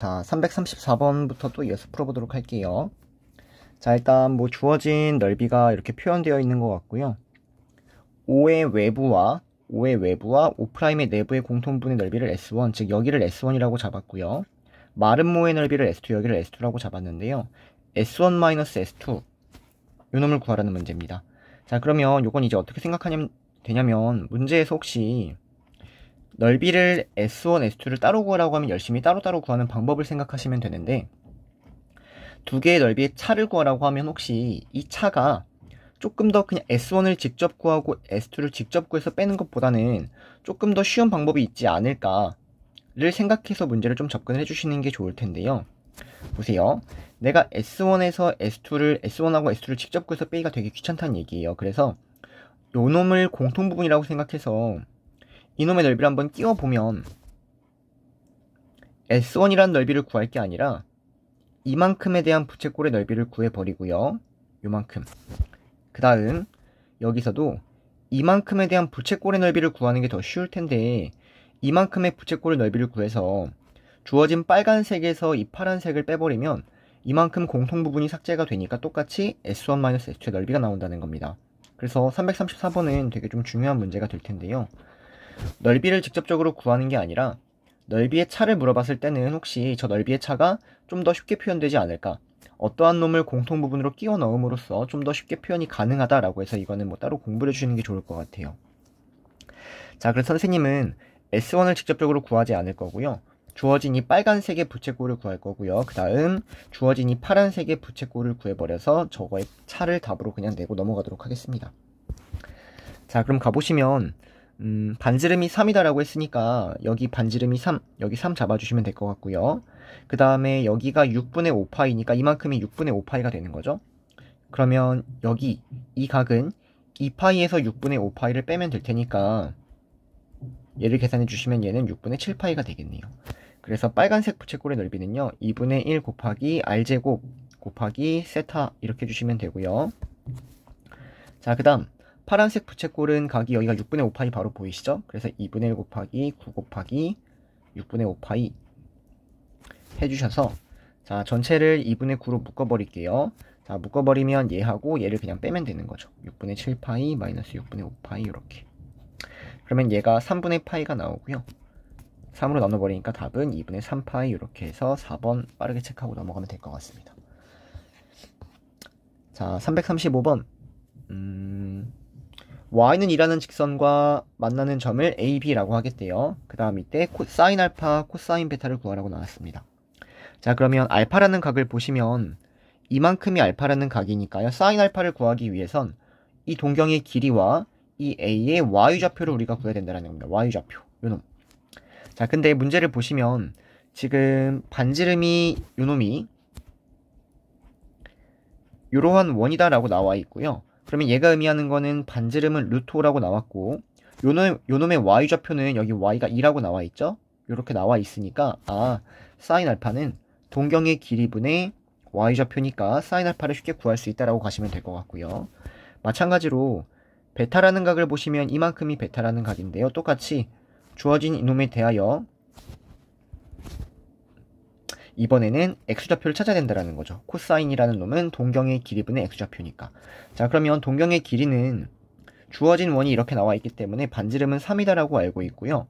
자, 334번부터 또 이어서 풀어보도록 할게요. 자, 일단 뭐 주어진 넓이가 이렇게 표현되어 있는 것 같고요. 5의 외부와 5의 외부와 5'의 내부의 공통분의 넓이를 S1, 즉 여기를 S1이라고 잡았고요. 마름모의 넓이를 S2, 여기를 S2라고 잡았는데요. S1-S2 요 놈을 구하라는 문제입니다. 자, 그러면 요건 이제 어떻게 생각하냐면 되냐면 문제에서 혹시 넓이를 S1, S2를 따로 구하라고 하면 열심히 따로따로 구하는 방법을 생각하시면 되는데 두 개의 넓이의 차를 구하라고 하면 혹시 이 차가 조금 더 그냥 S1을 직접 구하고 S2를 직접 구해서 빼는 것보다는 조금 더 쉬운 방법이 있지 않을까를 생각해서 문제를 좀 접근해 주시는 게 좋을 텐데요. 보세요. 내가 S1에서 S2를 S1하고 S2를 직접 구해서 빼기가 되게 귀찮다는 얘기예요. 그래서 요놈을 공통 부분이라고 생각해서 이놈의 넓이를 한번 끼워보면 s 1이란 넓이를 구할 게 아니라 이만큼에 대한 부채꼴의 넓이를 구해버리고요. 요만큼. 그 다음 여기서도 이만큼에 대한 부채꼴의 넓이를 구하는 게 더 쉬울 텐데 이만큼의 부채꼴의 넓이를 구해서 주어진 빨간색에서 이 파란색을 빼버리면 이만큼 공통 부분이 삭제가 되니까 똑같이 S1-S2의 넓이가 나온다는 겁니다. 그래서 334번은 되게 좀 중요한 문제가 될 텐데요. 넓이를 직접적으로 구하는 게 아니라 넓이의 차를 물어봤을 때는 혹시 저 넓이의 차가 좀 더 쉽게 표현되지 않을까? 어떠한 놈을 공통 부분으로 끼워 넣음으로써 좀 더 쉽게 표현이 가능하다라고 해서 이거는 뭐 따로 공부를 해주시는 게 좋을 것 같아요. 자, 그래서 선생님은 S1을 직접적으로 구하지 않을 거고요. 주어진 이 빨간색의 부채꼴을 구할 거고요. 그 다음 주어진 이 파란색의 부채꼴을 구해버려서 저거의 차를 답으로 그냥 내고 넘어가도록 하겠습니다. 자, 그럼 가보시면 음, 반지름이 3이다라고 했으니까 여기 반지름이 3, 여기 3 잡아주시면 될 것 같고요. 그 다음에 여기가 6분의 5파이니까 이만큼이 6분의 5파이가 되는 거죠. 그러면 여기 이 각은 2파이에서 6분의 5파이를 빼면 될 테니까 얘를 계산해 주시면 얘는 6분의 7파이가 되겠네요. 그래서 빨간색 부채꼴의 넓이는요. 2분의 1 곱하기 r제곱 곱하기 세타 이렇게 주시면 되고요. 자, 그 다음 파란색 부채꼴은 각이 여기가 6분의 5파이 바로 보이시죠? 그래서 2분의 1 곱하기 9 곱하기 6분의 5파이 해주셔서 자 전체를 2분의 9로 묶어버릴게요. 자 묶어버리면 얘하고 얘를 그냥 빼면 되는 거죠. 6분의 7파이 마이너스 6분의 5파이 이렇게 그러면 얘가 3분의 파이가 나오고요. 3으로 나눠버리니까 답은 2분의 3파이 이렇게 해서 4번 빠르게 체크하고 넘어가면 될 것 같습니다. 자 335번 음... y는 일하는 직선과 만나는 점을 ab라고 하겠대요. 그 다음 이때 코, 사인 알파, 코사인 베타를 구하라고 나왔습니다. 자 그러면 알파라는 각을 보시면 이만큼이 알파라는 각이니까요. 사인 알파를 구하기 위해선 이 동경의 길이와 이 a의 y좌표를 우리가 구해야 된다는 겁니다. y좌표 요놈. 자 근데 문제를 보시면 지금 반지름이 요놈이 이러한 원이다라고 나와 있고요. 그러면 얘가 의미하는 거는 반지름은 루토라고 나왔고 요놈, 요놈의 y좌표는 여기 y가 2라고 나와 있죠? 이렇게 나와 있으니까 아 사인 알파는 동경의 길이분의 y좌표니까 사인 알파를 쉽게 구할 수 있다라고 가시면 될 것 같고요. 마찬가지로 베타라는 각을 보시면 이만큼이 베타라는 각인데요. 똑같이 주어진 이놈에 대하여 이번에는 x좌표를 찾아야 된다라는 거죠. 코사인이라는 놈은 동경의 길이분의 x좌표니까. 자, 그러면 동경의 길이는 주어진 원이 이렇게 나와 있기 때문에 반지름은 3이다라고 알고 있고요.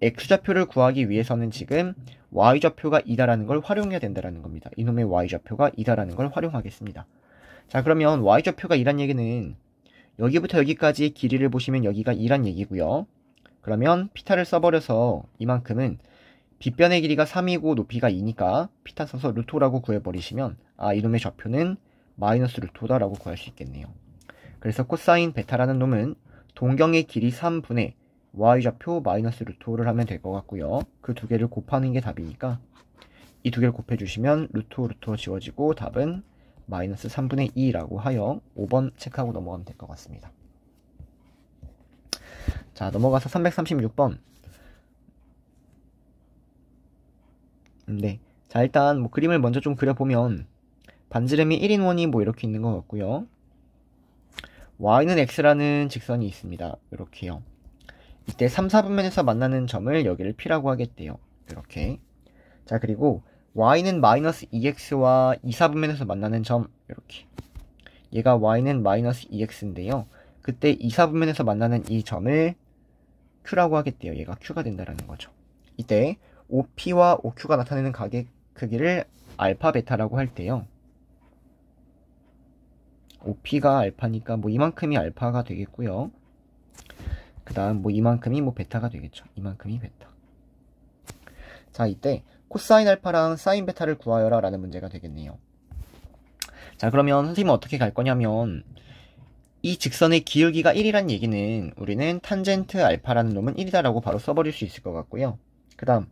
x좌표를 구하기 위해서는 지금 y좌표가 2다라는 걸 활용해야 된다라는 겁니다. 이놈의 y좌표가 2다라는 걸 활용하겠습니다. 자, 그러면 y좌표가 2란 얘기는 여기부터 여기까지의 길이를 보시면 여기가 2란 얘기고요. 그러면 피타를 써버려서 이만큼은 빗변의 길이가 3이고 높이가 2니까 피타 써서 루토라고 구해버리시면 아 이놈의 좌표는 마이너스 루토다라고 구할 수 있겠네요. 그래서 코사인 베타라는 놈은 동경의 길이 3분의 y좌표 마이너스 루토를 하면 될 것 같고요. 그 두 개를 곱하는 게 답이니까 이 두 개를 곱해주시면 루토 루토 지워지고 답은 마이너스 3분의 2라고 하여 5번 체크하고 넘어가면 될 것 같습니다. 자 넘어가서 336번 네. 자, 일단 뭐 그림을 먼저 좀 그려보면 반지름이 1인원이 뭐 이렇게 있는 것 같고요. y는 x라는 직선이 있습니다. 이렇게요. 이때 3, 4분면에서 만나는 점을 여기를 p라고 하겠대요. 이렇게. 자, 그리고 y는 마이너스 2x와 2, 4분면에서 만나는 점 이렇게. 얘가 y는 마이너스 2x인데요. 그때 2, 4분면에서 만나는 이 점을 q라고 하겠대요. 얘가 q가 된다라는 거죠. 이때 OP와 OQ가 나타내는 가게 크기를 알파 베타라고 할 때요. OP가 알파니까 뭐 이만큼이 알파가 되겠고요. 그 다음 뭐 이만큼이 뭐 베타가 되겠죠. 이만큼이 베타. 자 이때 코사인 알파랑 사인 베타를 구하여라 라는 문제가 되겠네요. 자 그러면 선생님은 어떻게 갈 거냐면 이 직선의 기울기가 1이란 얘기는 우리는 탄젠트 알파라는 놈은 1이다라고 바로 써버릴 수 있을 것 같고요. 그 다음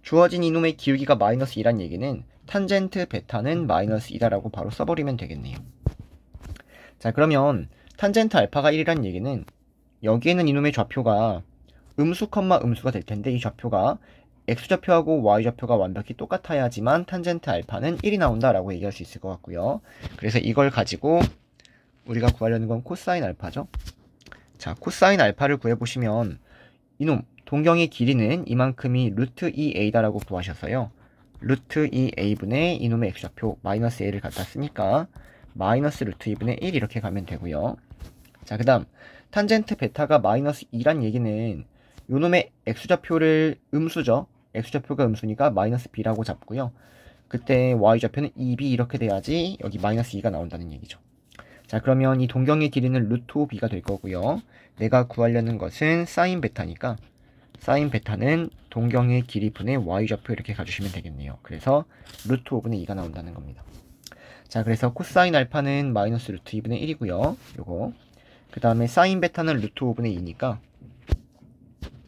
주어진 이놈의 기울기가 마이너스 2란 얘기는 탄젠트 베타는 마이너스 2다라고 바로 써버리면 되겠네요. 자 그러면 탄젠트 알파가 1이란 얘기는 여기에는 이놈의 좌표가 음수 컴마 음수가 될 텐데 이 좌표가 x좌표하고 y좌표가 완벽히 똑같아야지만 탄젠트 알파는 1이 나온다라고 얘기할 수 있을 것 같고요. 그래서 이걸 가지고 우리가 구하려는 건 코사인 알파죠. 자, 코사인 알파를 구해보시면 이놈 동경의 길이는 이만큼이 루트 2a다라고 구하셨어요. 루트 2a분의 이놈의 x좌표 마이너스 a를 갖다 쓰니까 마이너스 루트 2분의 1 이렇게 가면 되고요. 자, 그 다음 탄젠트 베타가 마이너스 2란 얘기는 요놈의 x좌표를 음수죠. x좌표가 음수니까 마이너스 b라고 잡고요. 그때 y좌표는 2b 이렇게 돼야지 여기 마이너스 2가 나온다는 얘기죠. 자 그러면 이 동경의 길이는 루트 5b가 될 거고요. 내가 구하려는 것은 사인 베타니까 사인 베타는 동경의 길이 분의 y좌표 이렇게 가주시면 되겠네요. 그래서 루트 5분의 2가 나온다는 겁니다. 자 그래서 코사인 알파는 마이너스 루트 2분의 1이고요. 요거 그 다음에 사인 베타는 루트 5분의 2니까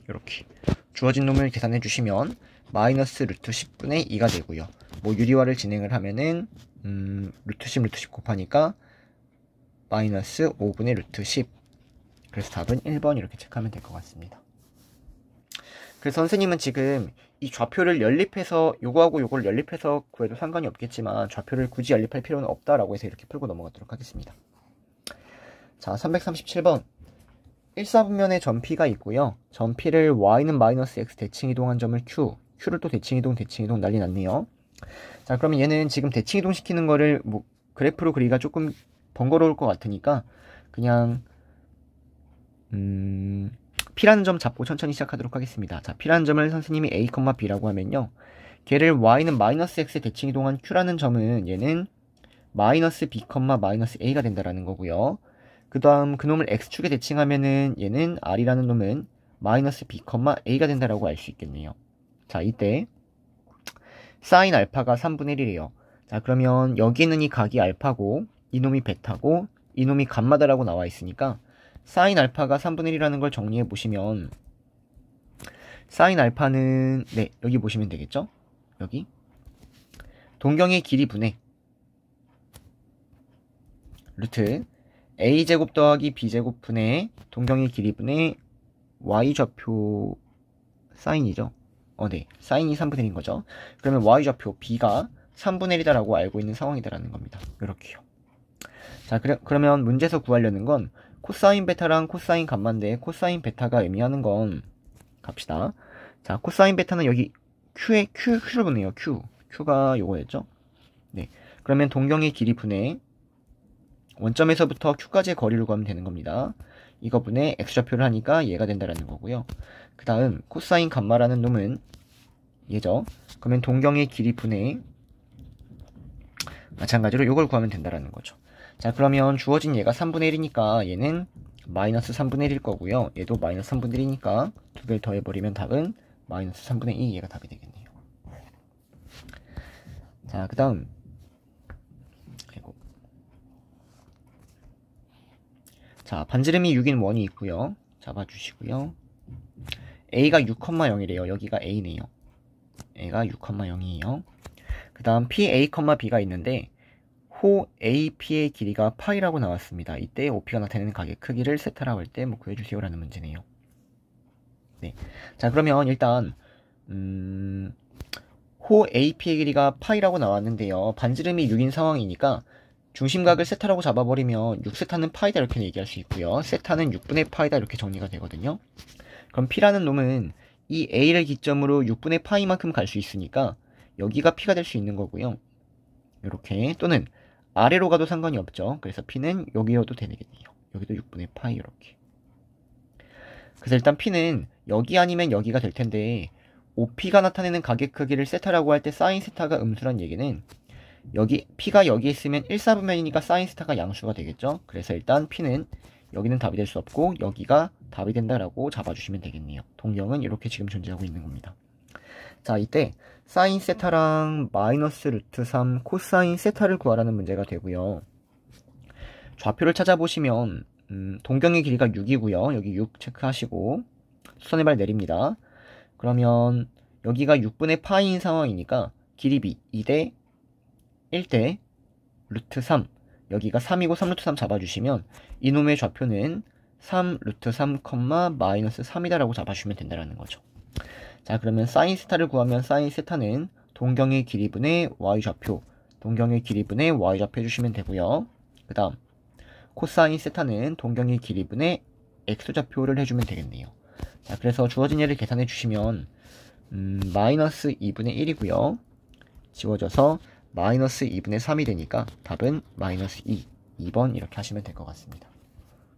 이렇게 주어진 놈을 계산해 주시면 마이너스 루트 10분의 2가 되고요. 뭐 유리화를 진행을 하면은 음, 루트 10 루트 10 곱하니까 마이너스 5분의 루트 10 그래서 답은 1번 이렇게 체크하면 될 것 같습니다. 그래서 선생님은 지금 이 좌표를 연립해서 요거하고 요걸 연립해서 구해도 상관이 없겠지만 좌표를 굳이 연립할 필요는 없다라고 해서 이렇게 풀고 넘어가도록 하겠습니다. 자 337번 1사분면에점피가 있고요. 점피를 y는 마이너스 x 대칭 이동한 점을 q, q를 또 대칭 이동 대칭 이동 난리 났네요. 자 그러면 얘는 지금 대칭 이동 시키는 거를 뭐 그래프로 그리기가 조금 번거로울 것 같으니까 그냥 음 P라는 점 잡고 천천히 시작하도록 하겠습니다. 자, P라는 점을 선생님이 A, B라고 하면요. 걔를 Y는 마이너스 X에 대칭 이동한 Q라는 점은 얘는 마이너스 B, 마이너스 A가 된다라는 거고요. 그 다음 그놈을 X축에 대칭하면은 얘는 R이라는 놈은 마이너스 B, A가 된다라고 알 수 있겠네요. 자, 이때 사인 알파가 3분의 1이래요. 자, 그러면 여기 있는 이 각이 알파고 이놈이 베타고 이놈이 감마다라고 나와 있으니까 사인 알파가 3분의 1이라는 걸 정리해 보시면 사인 알파는 네 여기 보시면 되겠죠? 여기 동경의 길이 분해 루트 a 제곱 더하기 b 제곱 분해 동경의 길이 분해 y 좌표 사인이죠. 어, 네. 사인이 3분의 1인 거죠. 그러면 y 좌표 b가 3분의 1이다라고 알고 있는 상황이다라는 겁니다. 이렇게요. 자, 그래, 그러면 문제에서 구하려는 건 코사인 베타랑 코사인 감마인데 코사인 베타가 의미하는 건 갑시다. 자, 코사인 베타는 여기 Q에 Q, Q를 보네요 Q. Q가 요거였죠? 네. 그러면 동경의 길이 분의 원점에서부터 Q까지의 거리를 구하면 되는 겁니다. 이거 분의 X좌표를 하니까 얘가 된다라는 거고요. 그 다음 코사인 감마라는 놈은 얘죠. 그러면 동경의 길이 분의 마찬가지로 요걸 구하면 된다라는 거죠. 자 그러면 주어진 얘가 3분의 1이니까 얘는 마이너스 3분의 1일 거고요. 얘도 마이너스 3분의 1이니까 두 개를 더해버리면 답은 마이너스 3분의 2 얘가 답이 되겠네요. 자, 그 다음 자, 반지름이 6인 원이 있고요. 잡아주시고요. A가 6,0이래요. 여기가 A네요. A가 6,0이에요. 그 다음 PA, B가 있는데 호 AP의 길이가 파이라고 나왔습니다. 이때 OP가 나타내는 가격 크기를 세타라고 할 때 뭐 구해주세요라는 문제네요. 네. 자, 그러면 일단 음, 호 AP의 길이가 파이라고 나왔는데요. 반지름이 6인 상황이니까 중심각을 세타라고 잡아버리면 6세타는 파이다 이렇게 얘기할 수 있고요. 세타는 6분의 파이다 이렇게 정리가 되거든요. 그럼 P라는 놈은 이 A를 기점으로 6분의 파이만큼 갈 수 있으니까 여기가 P가 될 수 있는 거고요. 이렇게 또는 아래로 가도 상관이 없죠. 그래서 p는 여기여도 되겠네요. 여기도 6분의 파이 이렇게. 그래서 일단 p는 여기 아니면 여기가 될 텐데 OP가 나타내는 가격 크기를 세타라고 할 때 사인 세타가 음수란 얘기는 여기 p가 여기 있으면 1 4분면이니까 사인 세타가 양수가 되겠죠. 그래서 일단 p는 여기는 답이 될 수 없고 여기가 답이 된다라고 잡아주시면 되겠네요. 동경은 이렇게 지금 존재하고 있는 겁니다. 자 이때 사인 세타랑 마이너스 루트 3 코사인 세타를 구하라는 문제가 되고요. 좌표를 찾아보시면 음, 동경의 길이가 6이고요. 여기 6 체크하시고 수선의 발 내립니다. 그러면 여기가 6분의 파인 상황이니까 길이 비 2대 1대 루트 3 여기가 3이고 3루트 3 잡아주시면 이놈의 좌표는 3루트 3, 마이너스 3이다라고 잡아주면 시 된다는 거죠. 자 그러면 사인 세타를 구하면 사인 세타는 동경의 길이분의 y좌표 동경의 길이분의 y좌표 해주시면 되고요 그 다음 코사인 세타는 동경의 길이분의 x좌표를 해주면 되겠네요 자 그래서 주어진 예를 계산해 주시면 음, 마이너스 2분의 1이고요 지워져서 마이너스 2분의 3이 되니까 답은 마이너스 2 2번 이렇게 하시면 될 것 같습니다